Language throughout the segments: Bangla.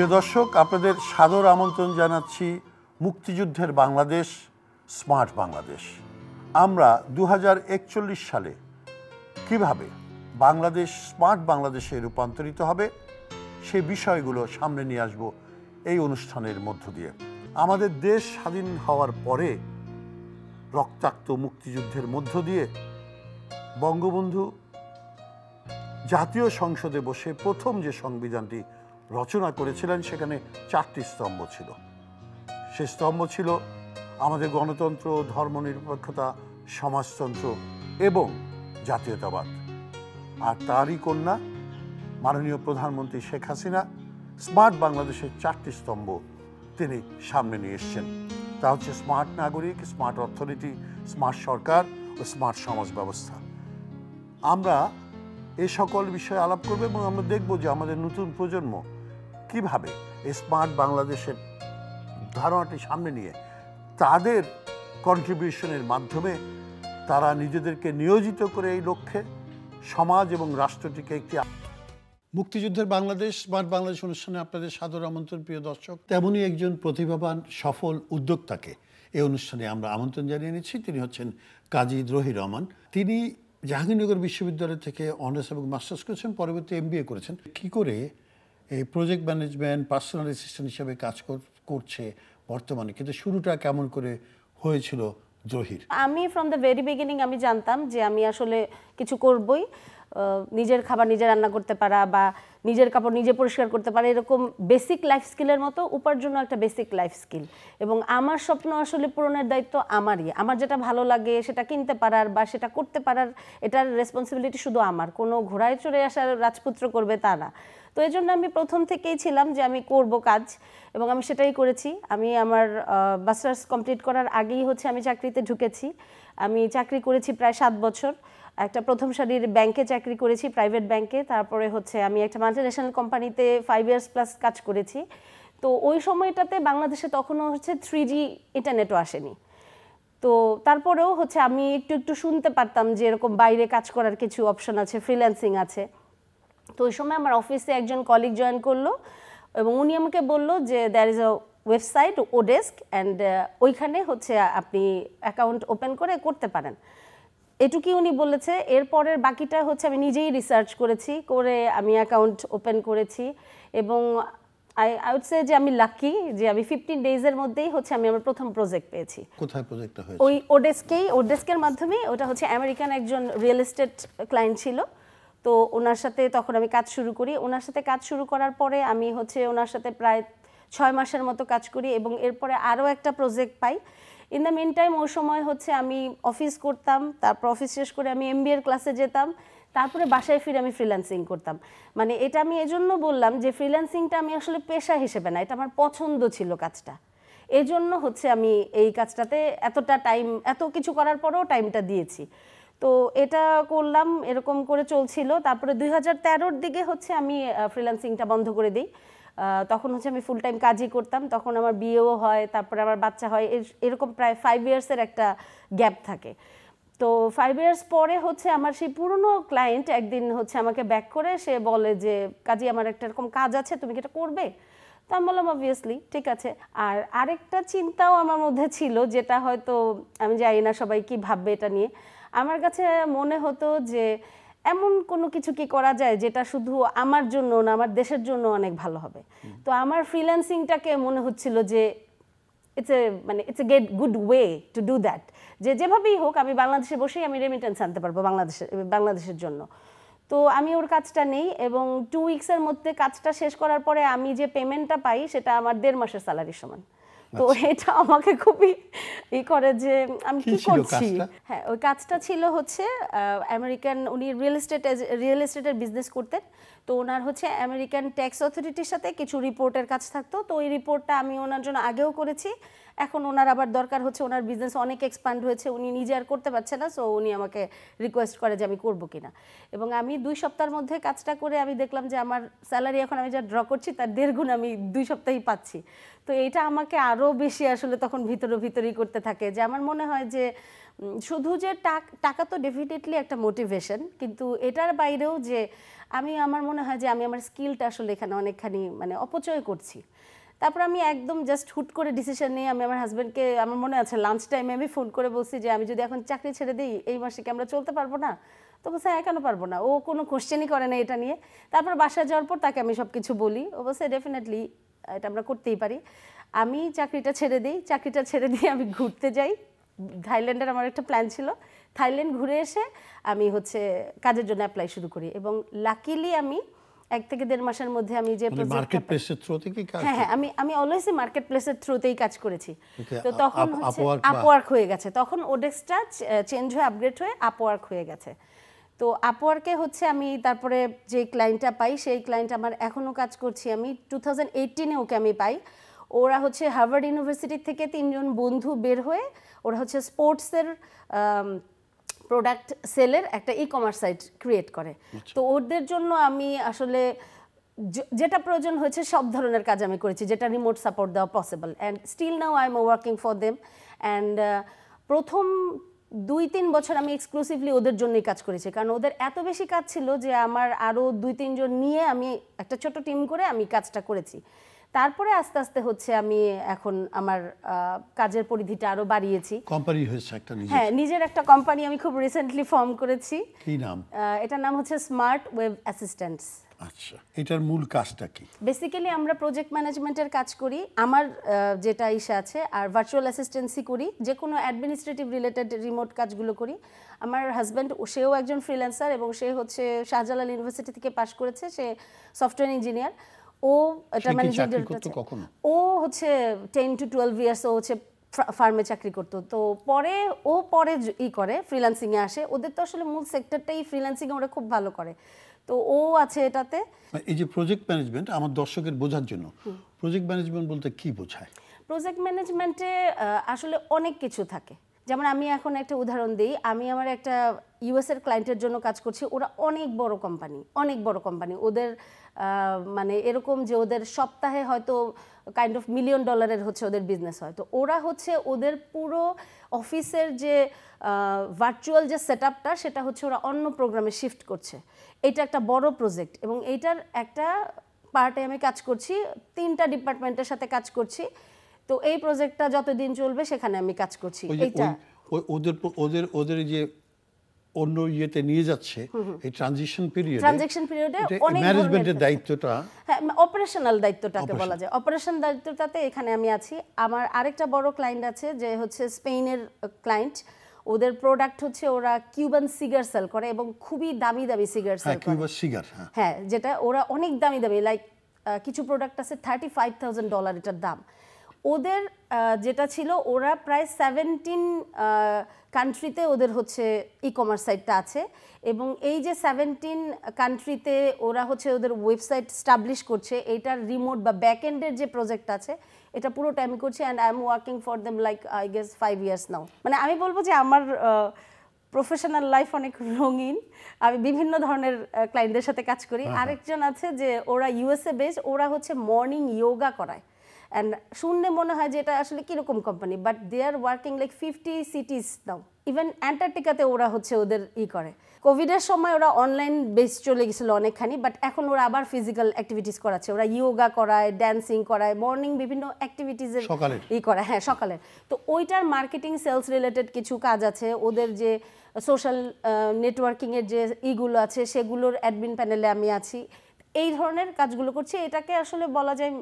প্রিয় দর্শক আপনাদের সাদর আমন্ত্রণ জানাচ্ছি মুক্তিযুদ্ধের বাংলাদেশ স্মার্ট বাংলাদেশ আমরা দু সালে কিভাবে বাংলাদেশ স্মার্ট বাংলাদেশে রূপান্তরিত হবে সে বিষয়গুলো সামনে নিয়ে আসব এই অনুষ্ঠানের মধ্য দিয়ে আমাদের দেশ স্বাধীন হওয়ার পরে রক্তাক্ত মুক্তিযুদ্ধের মধ্য দিয়ে বঙ্গবন্ধু জাতীয় সংসদে বসে প্রথম যে সংবিধানটি রচনা করেছিলেন সেখানে চারটি স্তম্ভ ছিল সে স্তম্ভ ছিল আমাদের গণতন্ত্র ধর্মনিরপেক্ষতা সমাজতন্ত্র এবং জাতীয়তাবাদ আর তারই কন্যা মাননীয় প্রধানমন্ত্রী শেখ হাসিনা স্মার্ট বাংলাদেশের চারটি স্তম্ভ তিনি সামনে নিয়ে এসছেন তা হচ্ছে স্মার্ট নাগরিক স্মার্ট অর্থনীতি স্মার্ট সরকার ও স্মার্ট সমাজ ব্যবস্থা আমরা এ সকল বিষয়ে আলাপ করবো এবং আমরা দেখব যে আমাদের নতুন প্রজন্ম কিভাবে স্মার্ট বাংলাদেশের ধারণাটি সামনে নিয়ে তাদের কন্ট্রিবিউশনের মাধ্যমে তারা নিজেদেরকে নিয়োজিত করে এই লক্ষ্যে সমাজ এবং রাষ্ট্রটিকে একটি মুক্তিযুদ্ধের বাংলাদেশ স্মার্ট বাংলাদেশ অনুষ্ঠানে আপনাদের সাদর আমন্ত্রণ প্রিয় দর্শক তেমনই একজন প্রতিভাবান সফল উদ্যোক্তাকে এই অনুষ্ঠানে আমরা আমন্ত্রণ জানিয়ে নিচ্ছি তিনি হচ্ছেন কাজী রহি রহমান তিনি জাহাঙ্গীরনগর বিশ্ববিদ্যালয় থেকে অনার্স এবং মাস্টার্স করেছেন পরবর্তী এমবিএ করেছেন কি করে এই প্রজেক্ট ম্যানেজমেন্ট পার্সোনাল অ্যাসিস্ট্যান্ট হিসাবে কাজ করছে বর্তমানে কিন্তু শুরুটা কেমন করে হয়েছিল জহির আমি ফ্রম দ্য ভেরি বিগিনিং আমি জানতাম যে আমি আসলে কিছু করবই নিজের খাবার নিজে রান্না করতে পারা বা নিজের কাপড় নিজে পরিষ্কার করতে পারা এরকম বেসিক লাইফ স্কিলের মতো উপার্জন একটা বেসিক লাইফ স্কিল এবং আমার স্বপ্ন আসলে পূরণের দায়িত্ব আমারই আমার যেটা ভালো লাগে সেটা কিনতে পারার বা সেটা করতে পারার এটার রেসপন্সিবিলিটি শুধু আমার কোনো ঘোড়ায় চড়ে আসার রাজপুত্র করবে তারা তো এই জন্য আমি প্রথম থেকেই ছিলাম যে আমি করব কাজ এবং আমি সেটাই করেছি আমি আমার মাস্টার্স কমপ্লিট করার আগেই হচ্ছে আমি চাকরিতে ঢুকেছি আমি চাকরি করেছি প্রায় সাত বছর একটা প্রথম সারির ব্যাংকে চাকরি করেছি প্রাইভেট ব্যাংকে তারপরে হচ্ছে আমি একটা ন্যাশনাল কোম্পানিতে ফাইভ ইয়ার্স প্লাস কাজ করেছি তো ওই সময়টাতে বাংলাদেশে তখনও হচ্ছে থ্রি জি ইন্টারনেটও আসেনি তো তারপরেও হচ্ছে আমি একটু একটু শুনতে পারতাম যে এরকম বাইরে কাজ করার কিছু অপশন আছে ফ্রিল্যান্সিং আছে তো ওই সময় আমার অফিসে একজন কলিগ জয়েন করলো এবং উনি আমাকে বললো যে there is a website oDesk and ওইখানে হচ্ছে আপনি অ্যাকাউন্ট ওপেন করে করতে পারেন এটুকুই উনি বলেছে এরপরের বাকিটা হচ্ছে আমি নিজেই রিসার্চ করেছি করে আমি অ্যাকাউন্ট ওপেন করেছি এবং আই আই সে যে আমি লাকি যে আমি ফিফটিন ডেজের মধ্যেই হচ্ছে আমি আমার প্রথম প্রজেক্ট পেয়েছি কোথায় প্রজেক্টটা হয়েছে ওই ওডেস্কেই ওডেস্কের মাধ্যমে ওটা হচ্ছে আমেরিকান একজন রিয়েল এস্টেট ক্লায়েন্ট ছিল তো ওনার সাথে তখন আমি কাজ শুরু করি ওনার সাথে কাজ শুরু করার পরে আমি হচ্ছে ওনার সাথে প্রায় ছয় মাসের মতো কাজ করি এবং এরপরে আরও একটা প্রজেক্ট পাই ইন দ্য মেন টাইম ওই সময় হচ্ছে আমি অফিস করতাম তারপর অফিস শেষ করে আমি এর ক্লাসে যেতাম তারপরে বাসায় ফিরে আমি ফ্রিল্যান্সিং করতাম মানে এটা আমি এজন্য বললাম যে ফ্রিল্যান্সিংটা আমি আসলে পেশা হিসেবে না এটা আমার পছন্দ ছিল কাজটা এজন্য হচ্ছে আমি এই কাজটাতে এতটা টাইম এত কিছু করার পরেও টাইমটা দিয়েছি তো এটা করলাম এরকম করে চলছিল তারপরে দুই হাজার দিকে হচ্ছে আমি ফ্রিল্যান্সিংটা বন্ধ করে দিই তখন হচ্ছে আমি ফুল টাইম কাজই করতাম তখন আমার বিয়েও হয় তারপরে আমার বাচ্চা হয় এরকম প্রায় ফাইভ ইয়ার্সের একটা গ্যাপ থাকে তো ফাইভ ইয়ার্স পরে হচ্ছে আমার সেই পুরনো ক্লায়েন্ট একদিন হচ্ছে আমাকে ব্যাক করে সে বলে যে কাজে আমার একটা এরকম কাজ আছে তুমি কি এটা করবে তো আমি বললাম অবভিয়াসলি ঠিক আছে আর আরেকটা চিন্তাও আমার মধ্যে ছিল যেটা হয়তো আমি জানি না সবাই কি ভাববে এটা নিয়ে আমার কাছে মনে হতো যে এমন কোনো কিছু কি করা যায় যেটা শুধু আমার জন্য না আমার দেশের জন্য অনেক ভালো হবে তো আমার ফ্রিল্যান্সিংটাকে মনে হচ্ছিল যে ইটস এ মানে it's a get good way to do that যে যেভাবেই হোক আমি বাংলাদেশে বসেই আমি রেমিটেন্স আনতে পারবো বাংলাদেশে বাংলাদেশের জন্য তো আমি ওর কাজটা নেই এবং টু উইক্সের মধ্যে কাজটা শেষ করার পরে আমি যে পেমেন্টটা পাই সেটা আমার দেড় মাসের স্যালারির সমান তো আচ্ছা। এটা আমাকে খুবই ই করে যে আমি কি করছি হ্যাঁ ওই কাজটা ছিল হচ্ছে আমেরিকান উনি রিয়েল এস্টেট রিয়েল এস্টেটের বিজনেস করতেন তো ওনার হচ্ছে আমেরিকান ট্যাক্স অথরিটির সাথে কিছু রিপোর্টের কাজ থাকতো তো ওই রিপোর্টটা আমি ওনার জন্য আগেও করেছি এখন ওনার আবার দরকার হচ্ছে ওনার বিজনেস অনেক এক্সপান্ড হয়েছে উনি নিজে আর করতে পারছে না সো উনি আমাকে রিকোয়েস্ট করে যে আমি করবো কিনা এবং আমি দুই সপ্তাহের মধ্যে কাজটা করে আমি দেখলাম যে আমার স্যালারি এখন আমি যা ড্র করছি তার দেড় গুণ আমি দুই সপ্তাহেই পাচ্ছি তো এটা আমাকে আরও বেশি আসলে তখন ভিতরে ভিতরেই করতে থাকে যে আমার মনে হয় যে শুধু যে টাকা তো ডেফিনেটলি একটা মোটিভেশন কিন্তু এটার বাইরেও যে আমি আমার মনে হয় যে আমি আমার স্কিলটা আসলে এখানে অনেকখানি মানে অপচয় করছি তারপর আমি একদম জাস্ট হুট করে ডিসিশন নিয়ে আমি আমার হাজব্যান্ডকে আমার মনে আছে লাঞ্চ টাইমে আমি ফোন করে বলছি যে আমি যদি এখন চাকরি ছেড়ে দিই এই মাসে কি আমরা চলতে পারবো না তো বলছে হ্যাঁ কেন পারবো না ও কোনো কোশ্চেনই করে না এটা নিয়ে তারপর বাসায় যাওয়ার পর তাকে আমি সব কিছু বলি ও বলছে ডেফিনেটলি এটা আমরা করতেই পারি আমি চাকরিটা ছেড়ে দিই চাকরিটা ছেড়ে দিয়ে আমি ঘুরতে যাই থাইল্যান্ডের আমার একটা প্ল্যান ছিল থাইল্যান্ড ঘুরে এসে আমি হচ্ছে কাজের জন্য অ্যাপ্লাই শুরু করি এবং লাকিলি আমি এক থেকে দেড় মাসের মধ্যে আমি যে মার্কেট প্লেসের কাজ হ্যাঁ, হ্যাঁ আমি আমি অলওয়েজই মার্কেট প্লেসের থ্রুতেই কাজ করেছি তো তখন আপওয়ার্ক হয়ে গেছে তখন ওডেক্সটা চেঞ্জ হয়ে আপগ্রেড হয়ে আপওয়ার্ক হয়ে গেছে তো আপওয়ার্কে হচ্ছে আমি তারপরে যে ক্লায়েন্টটা পাই সেই ক্লায়েন্ট আমার এখনও কাজ করছি আমি টু থাউজেন্ড এইটিনে ওকে আমি পাই ওরা হচ্ছে হার্ভার্ড ইউনিভার্সিটি থেকে তিনজন বন্ধু বের হয়ে ওরা হচ্ছে স্পোর্টসের প্রোডাক্ট সেলের একটা ই কমার্স সাইট ক্রিয়েট করে আচ্ছা। তো ওদের জন্য আমি আসলে যেটা প্রয়োজন হয়েছে সব ধরনের কাজ আমি করেছি যেটা রিমোট সাপোর্ট দেওয়া possible and still now I am working for them and প্রথম দুই তিন বছর আমি এক্সক্লুসিভলি ওদের জন্যই কাজ করেছি কারণ ওদের এত বেশি কাজ ছিল যে আমার আরও দুই তিনজন নিয়ে আমি একটা ছোট টিম করে আমি কাজটা করেছি তারপরে আস্তে আস্তে হচ্ছে আমি এখন আমার কাজের পরিধিটা আরো বাড়িয়েছি কোম্পানি হয়েছে একটা নিজের হ্যাঁ নিজের একটা কোম্পানি আমি খুব রিসেন্টলি ফর্ম করেছি কি নাম এটার নাম হচ্ছে স্মার্ট ওয়েব অ্যাসিস্ট্যান্টস আচ্ছা এটার মূল কাজটা কি বেসিক্যালি আমরা প্রজেক্ট ম্যানেজমেন্টের কাজ করি আমার যেটা ইসে আছে আর ভার্চুয়াল অ্যাসিস্ট্যান্সি করি যে কোনো অ্যাডমিনিস্ট্রেটিভ রিলেটেড রিমোট কাজগুলো করি আমার হাজব্যান্ড সেও একজন ফ্রিল্যান্সার এবং সে হচ্ছে শাহজালাল ইউনিভার্সিটি থেকে পাশ করেছে সে সফটওয়্যার ইঞ্জিনিয়ার ও এটা ম্যানেজিং ও হচ্ছে টেন টু টুয়েলভ ইয়ার্স ও হচ্ছে ফার্মে চাকরি করতো তো পরে ও পরে ই করে ফ্রিল্যান্সিংয়ে আসে ওদের তো আসলে মূল সেক্টরটাই ফ্রিল্যান্সিংয়ে ওরা খুব ভালো করে তো ও আছে এটাতে মানে এই যে প্রজেক্ট ম্যানেজমেন্ট আমার দর্শকের বোঝার জন্য প্রজেক্ট ম্যানেজমেন্ট বলতে কি বোঝায় প্রজেক্ট ম্যানেজমেন্টে আসলে অনেক কিছু থাকে যেমন আমি এখন একটা উদাহরণ দিই আমি আমার একটা ইউএসের ক্লায়েন্টের জন্য কাজ করছি ওরা অনেক বড় কোম্পানি অনেক বড় কোম্পানি ওদের মানে এরকম যে ওদের সপ্তাহে হয়তো কাইন্ড অফ মিলিয়ন ডলারের হচ্ছে ওদের বিজনেস হয় তো ওরা হচ্ছে ওদের পুরো অফিসের যে ভার্চুয়াল যে সেট সেটা হচ্ছে ওরা অন্য প্রোগ্রামে শিফট করছে এটা একটা বড় প্রজেক্ট এবং এইটার একটা পার্টে আমি কাজ করছি তিনটা ডিপার্টমেন্টের সাথে কাজ করছি তো এই প্রজেক্টটা যতদিন চলবে সেখানে আমি কাজ করছি এইটা ওদের ওদের ওদের যে অন্য ইয়েতে নিয়ে যাচ্ছে এই ট্রানজিশন পিরিয়ডে ট্রানজিশন পিরিয়ডে অনেক ম্যানেজমেন্টের দায়িত্বটা হ্যাঁ অপারেশনাল দায়িত্বটাকে বলা যায় অপারেশন দায়িত্বটাতে এখানে আমি আছি আমার আরেকটা বড় ক্লায়েন্ট আছে যে হচ্ছে স্পেনের ক্লায়েন্ট ওদের প্রোডাক্ট হচ্ছে ওরা কিউবান সিগার সেল করে এবং খুবই দামি দামি সিগার হ্যাঁ, সেল করে কিউবান হ্যাঁ। সিগার হ্যাঁ যেটা ওরা অনেক দামি দামি লাইক কিছু প্রোডাক্ট আছে থার্টি ফাইভ থাউজেন্ড ডলার এটার দাম ওদের যেটা ছিল ওরা প্রায় সেভেন্টিন কান্ট্রিতে ওদের হচ্ছে ই কমার্স সাইটটা আছে এবং এই যে সেভেন্টিন কান্ট্রিতে ওরা হচ্ছে ওদের ওয়েবসাইট স্টাবলিশ করছে এইটার রিমোট বা ব্যাক এন্ডের যে প্রজেক্ট আছে এটা পুরোটা আমি করছি and I am working for them like I guess five years now মানে আমি বলবো যে আমার প্রফেশনাল লাইফ অনেক রঙিন আমি বিভিন্ন ধরনের ক্লায়েন্টদের সাথে কাজ করি আরেকজন আছে যে ওরা ইউএসএ বেস ওরা হচ্ছে মর্নিং ইয়োগা করায় অ্যান্ড শুনলে মনে হয় যে এটা আসলে কীরকম company but they are working like fifty cities though even অ্যান্টার্কটিকাতে ওরা হচ্ছে ওদের ই করে কোভিডের সময় ওরা অনলাইন বেস চলে গেছিলো অনেকখানি বাট এখন ওরা আবার ফিজিক্যাল অ্যাক্টিভিটিস করাচ্ছে ওরা ইয়োগা করায় ড্যান্সিং করায় মর্নিং বিভিন্ন অ্যাক্টিভিটিসের ই করা হ্যাঁ সকালের তো ওইটার মার্কেটিং সেলস রিলেটেড কিছু কাজ আছে ওদের যে সোশ্যাল নেটওয়ার্কিংয়ের যে ইগুলো আছে সেগুলোর অ্যাডমিন প্যানেলে আমি আছি এই ধরনের কাজগুলো করছে এটাকে আসলে বলা যায়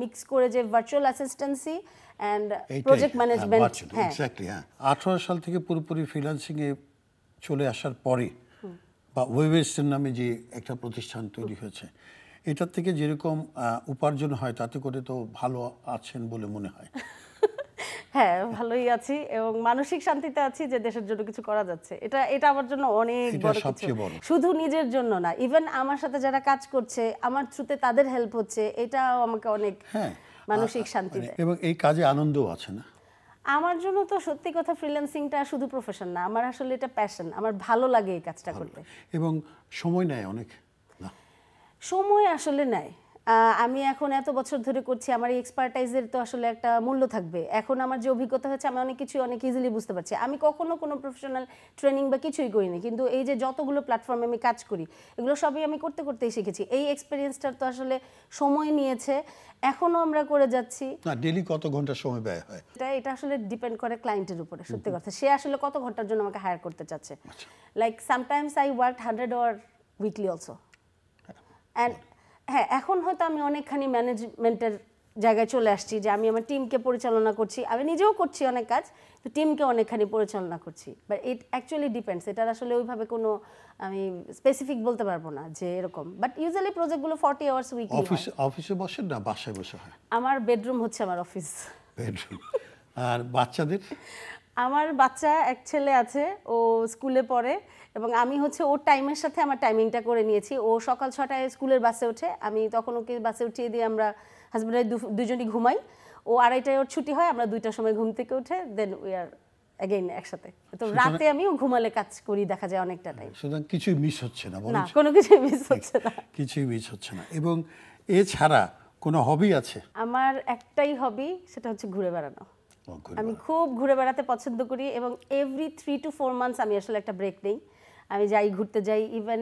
মিক্স করে যে virtual assistancy and project management হ্যাঁ আঠারো সাল থেকে পুরোপুরি এ চলে আসার পরে বা ওয়েবেস্টের নামে যে একটা প্রতিষ্ঠান তৈরি হয়েছে এটার থেকে যেরকম উপার্জন হয় তাতে করে তো ভালো আছেন বলে মনে হয় হ্যাঁ ভালোই আছি এবং মানসিক শান্তিতে আছি যে দেশের জন্য কিছু করা যাচ্ছে এটা এটা আমার জন্য অনেক বড় কিছু শুধু নিজের জন্য না ইভেন আমার সাথে যারা কাজ করছে আমার থ্রুতে তাদের হেল্প হচ্ছে এটাও আমাকে অনেক হ্যাঁ, মানসিক শান্তি মানে দেয় এবং এই কাজে আনন্দও আছে না আমার জন্য তো সত্যি কথা ফ্রিল্যান্সিংটা শুধু প্রফেশন না আমার আসলে এটা প্যাশন আমার ভালো লাগে এই কাজটা করতে এবং সময় নেয় অনেক সময় আসলে নেয় আমি এখন এত বছর ধরে করছি আমার এক্সপার্টাইজের তো আসলে একটা মূল্য থাকবে এখন আমার যে অভিজ্ঞতা হয়েছে আমি অনেক কিছুই অনেক ইজিলি বুঝতে পারছি আমি কখনো কোনো প্রফেশনাল ট্রেনিং বা কিছুই করিনি কিন্তু এই যে যতগুলো প্ল্যাটফর্মে আমি কাজ করি এগুলো সবই আমি করতে করতেই শিখেছি এই এক্সপিরিয়েন্সটার তো আসলে সময় নিয়েছে এখনও আমরা করে যাচ্ছি না ডেলি কত ঘন্টা সময় ব্যয় হয় এটা এটা আসলে ডিপেন্ড করে ক্লায়েন্টের উপরে সত্যি কথা সে আসলে কত ঘন্টার জন্য আমাকে হায়ার করতে চাচ্ছে like sometimes I work hundred hour weekly also and হ্যাঁ এখন হয়তো আমি অনেকখানি ম্যানেজমেন্টের জায়গায় চলে আসছি যে আমি আমার টিমকে পরিচালনা করছি আমি নিজেও করছি অনেক কাজ তো টিমকে অনেকখানি পরিচালনা করছি বাট ইট অ্যাকচুয়ালি ডিপেন্ডস এটার আসলে ওইভাবে কোনো আমি স্পেসিফিক বলতে পারবো না যে এরকম বাট ইউজুয়ালি প্রজেক্টগুলো ফর্টি আওয়ার্স উইক অফিস অফিসে বসে না বাসায় বসে হয় আমার বেডরুম হচ্ছে আমার অফিস বেডরুম আর বাচ্চাদের আমার বাচ্চা এক ছেলে আছে ও স্কুলে পড়ে এবং আমি হচ্ছে ওর টাইমের সাথে আমার টাইমিংটা করে নিয়েছি ও সকাল ছটায় স্কুলের বাসে ওঠে আমি তখন ওকে বাসে উঠিয়ে দিয়ে আমরা হাজব্যান্ডের দুজনই ঘুমাই ও আড়াইটায় ওর ছুটি হয় আমরা দুইটার সময় ঘুম থেকে উঠে দেন উই আর অ্যাগেইন একসাথে তো রাতে আমি ঘুমালে কাজ করি দেখা যায় অনেকটা টাইম সুতরাং কিছুই মিস হচ্ছে না না কোনো কিছুই মিস হচ্ছে না কিছুই মিস হচ্ছে না এবং এছাড়া কোনো হবি আছে আমার একটাই হবি সেটা হচ্ছে ঘুরে বেড়ানো আমি খুব ঘুরে বেড়াতে পছন্দ করি এবং every three to four months আমি আসলে একটা ব্রেক নেই আমি যাই ঘুরতে যাই ইভেন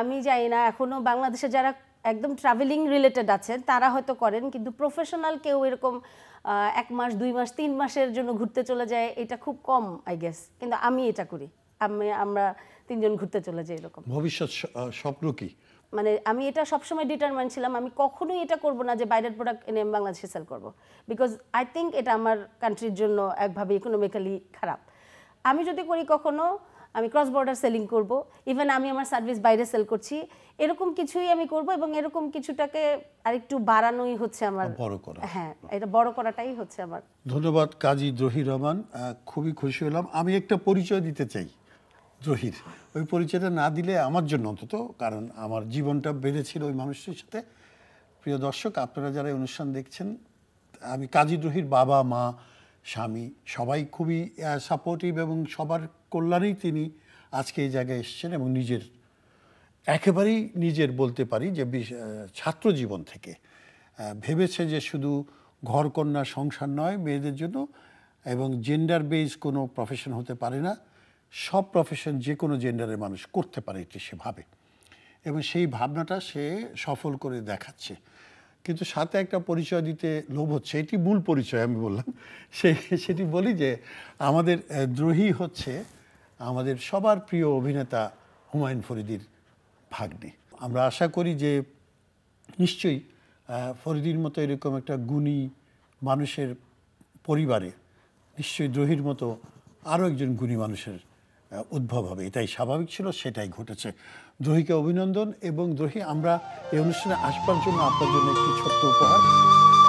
আমি যাই না এখনও বাংলাদেশে যারা একদম ট্রাভেলিং রিলেটেড আছেন তারা হয়তো করেন কিন্তু প্রফেশনাল কেউ এরকম এক মাস দুই মাস তিন মাসের জন্য ঘুরতে চলে যায় এটা খুব কম আই গেস কিন্তু আমি এটা করি আমি আমরা তিনজন ঘুরতে চলে যাই এরকম ভবিষ্যৎ স্বপ্ন কি মানে আমি এটা সবসময় ডিটারমাইন ছিলাম আমি কখনোই এটা করব না যে বাইরের প্রোডাক্ট এনে বাংলাদেশে সেল করব বিকজ আই থিঙ্ক এটা আমার কান্ট্রির জন্য একভাবে ইকোনমিক্যালি খারাপ আমি যদি করি কখনো আমি ক্রস বর্ডার সেলিং করব ইভেন আমি আমার সার্ভিস বাইরে সেল করছি এরকম কিছুই আমি করব এবং এরকম কিছুটাকে আরেকটু বাড়ানোই হচ্ছে আমার বড় করা হ্যাঁ এটা বড় করাটাই হচ্ছে আমার ধন্যবাদ কাজী জহির রহমান খুবই খুশি হলাম আমি একটা পরিচয় দিতে চাই জহির ওই পরিচয়টা না দিলে আমার জন্য অন্তত কারণ আমার জীবনটা বেঁধেছিল ওই মানুষটির সাথে প্রিয় দর্শক আপনারা যারা অনুষ্ঠান দেখছেন আমি কাজী জহির বাবা মা স্বামী সবাই খুবই সাপোর্টিভ এবং সবার কল্যাণেই তিনি আজকে এই জায়গায় এসছেন এবং নিজের একেবারেই নিজের বলতে পারি যে ছাত্র জীবন থেকে ভেবেছে যে শুধু ঘরকন্যা সংসার নয় মেয়েদের জন্য এবং জেন্ডার বেস কোনো প্রফেশন হতে পারে না সব প্রফেশন যে কোনো জেন্ডারের মানুষ করতে পারে এটি সে ভাবে এবং সেই ভাবনাটা সে সফল করে দেখাচ্ছে কিন্তু সাথে একটা পরিচয় দিতে লোভ হচ্ছে এটি মূল পরিচয় আমি বললাম সে সেটি বলি যে আমাদের দ্রোহী হচ্ছে আমাদের সবার প্রিয় অভিনেতা হুমায়ুন ফরিদির ভাগ্নে আমরা আশা করি যে নিশ্চয়ই ফরিদির মতো এরকম একটা গুণী মানুষের পরিবারে নিশ্চয়ই দ্রোহীর মতো আরও একজন গুণী মানুষের উদ্ভব হবে এটাই স্বাভাবিক ছিল সেটাই ঘটেছে দ্রোহীকে অভিনন্দন এবং দ্রোহী আমরা এই অনুষ্ঠানে আসবার জন্য আপনার জন্য একটি ছোট্ট উপহার